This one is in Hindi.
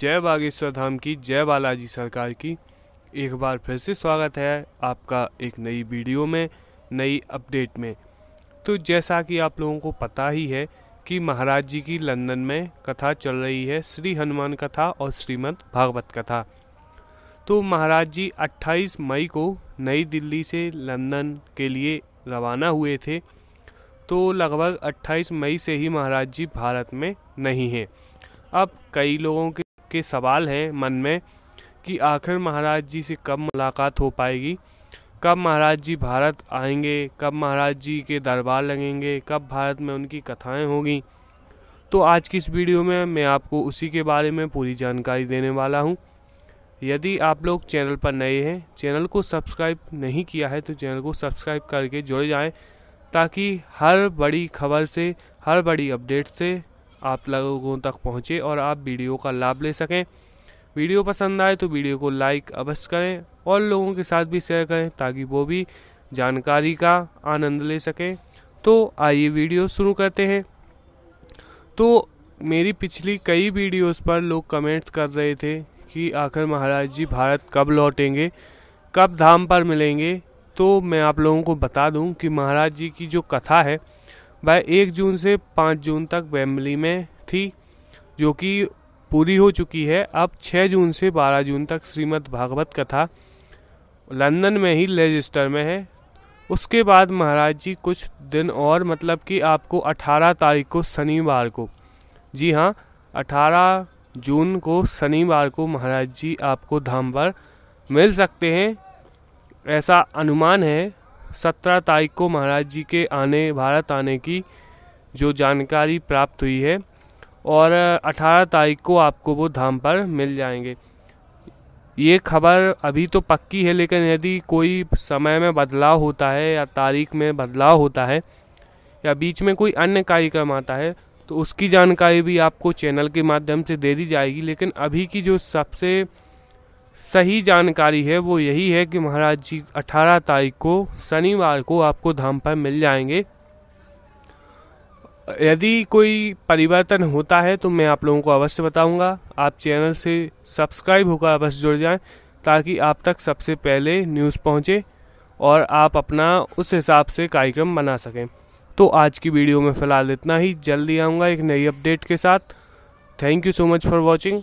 जय बागेश्वर धाम की जय बालाजी सरकार की एक बार फिर से स्वागत है आपका एक नई वीडियो में नई अपडेट में तो जैसा कि आप लोगों को पता ही है कि महाराज जी की लंदन में कथा चल रही है श्री हनुमान कथा और श्रीमद भागवत कथा तो महाराज जी 28 मई को नई दिल्ली से लंदन के लिए रवाना हुए थे तो लगभग 28 मई से ही महाराज जी भारत में नहीं हैं अब कई लोगों के के सवाल हैं मन में कि आखिर महाराज जी से कब मुलाकात हो पाएगी कब महाराज जी भारत आएंगे कब महाराज जी के दरबार लगेंगे कब भारत में उनकी कथाएं होंगी तो आज की इस वीडियो में मैं आपको उसी के बारे में पूरी जानकारी देने वाला हूं यदि आप लोग चैनल पर नए हैं चैनल को सब्सक्राइब नहीं किया है तो चैनल को सब्सक्राइब करके जुड़ जाएं ताकि हर बड़ी खबर से हर बड़ी अपडेट से आप लोगों तक पहुँचे और आप वीडियो का लाभ ले सकें वीडियो पसंद आए तो वीडियो को लाइक अवश्य करें और लोगों के साथ भी शेयर करें ताकि वो भी जानकारी का आनंद ले सकें तो आइए वीडियो शुरू करते हैं तो मेरी पिछली कई वीडियोस पर लोग कमेंट्स कर रहे थे कि आखिर महाराज जी भारत कब लौटेंगे कब धाम पर मिलेंगे तो मैं आप लोगों को बता दूं कि महाराज जी की जो कथा है वह एक जून से पाँच जून तक वेम्बली में थी जो कि पूरी हो चुकी है अब छः जून से बारह जून तक श्रीमद् भागवत कथा लंदन में ही लेजिस्टर में है उसके बाद महाराज जी कुछ दिन और मतलब कि आपको 18 तारीख को शनिवार को जी हाँ 18 जून को शनिवार को महाराज जी आपको धाम पर मिल सकते हैं ऐसा अनुमान है सत्रह तारीख को महाराज जी के आने भारत आने की जो जानकारी प्राप्त हुई है और अठारह तारीख को आपको वो धाम पर मिल जाएंगे ये खबर अभी तो पक्की है लेकिन यदि कोई समय में बदलाव होता है या तारीख में बदलाव होता है या बीच में कोई अन्य कार्यक्रम आता है तो उसकी जानकारी भी आपको चैनल के माध्यम से दे दी जाएगी लेकिन अभी की जो सबसे सही जानकारी है वो यही है कि महाराज जी 18 तारीख को शनिवार को आपको धाम पर मिल जाएंगे यदि कोई परिवर्तन होता है तो मैं आप लोगों को अवश्य बताऊंगा आप चैनल से सब्सक्राइब होकर अवश्य जुड़ जाएं ताकि आप तक सबसे पहले न्यूज़ पहुंचे और आप अपना उस हिसाब से कार्यक्रम बना सकें तो आज की वीडियो में फ़िलहाल इतना ही जल्दी आऊँगा एक नई अपडेट के साथ thank you so much for watching